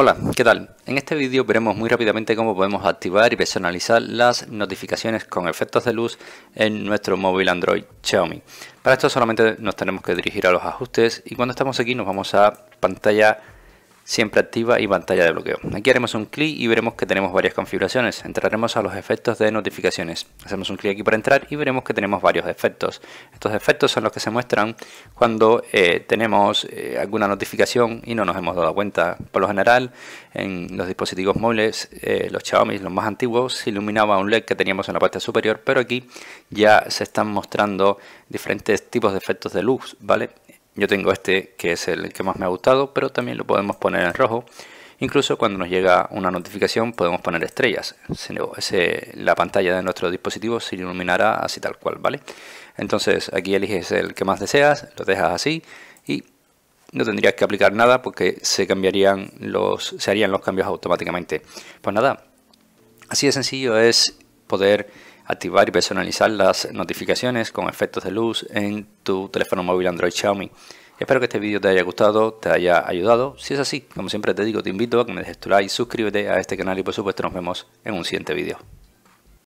Hola, ¿qué tal? En este vídeo veremos muy rápidamente cómo podemos activar y personalizar las notificaciones con efectos de luz en nuestro móvil Android Xiaomi. Para esto solamente nos tenemos que dirigir a los ajustes y cuando estamos aquí nos vamos a pantalla siempre activa y pantalla de bloqueo. Aquí haremos un clic y veremos que tenemos varias configuraciones. Entraremos a los efectos de notificaciones. Hacemos un clic aquí para entrar y veremos que tenemos varios efectos. Estos efectos son los que se muestran cuando eh, tenemos eh, alguna notificación y no nos hemos dado cuenta. Por lo general, en los dispositivos móviles, eh, los Xiaomi, los más antiguos, se iluminaba un LED que teníamos en la parte superior, pero aquí ya se están mostrando diferentes tipos de efectos de luz, ¿vale? Yo tengo este que es el que más me ha gustado, pero también lo podemos poner en rojo. Incluso cuando nos llega una notificación podemos poner estrellas. Ese, la pantalla de nuestro dispositivo se iluminará así tal cual, ¿vale? Entonces aquí eliges el que más deseas, lo dejas así y no tendrías que aplicar nada porque se cambiarían los, se harían los cambios automáticamente. Pues nada, así de sencillo es poder activar y personalizar las notificaciones con efectos de luz en tu teléfono móvil Android Xiaomi. Espero que este vídeo te haya gustado, te haya ayudado. Si es así, como siempre te digo, te invito a que me dejes tu like, suscríbete a este canal y por supuesto nos vemos en un siguiente vídeo.